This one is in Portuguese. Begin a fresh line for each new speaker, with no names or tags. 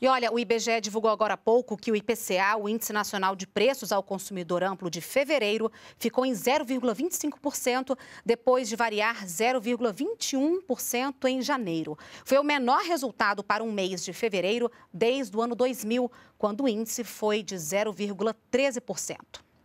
E olha, o IBGE divulgou agora há pouco que o IPCA, o Índice Nacional de Preços ao Consumidor Amplo de fevereiro, ficou em 0,25%, depois de variar 0,21% em janeiro. Foi o menor resultado para um mês de fevereiro desde o ano 2000, quando o índice foi de 0,13%.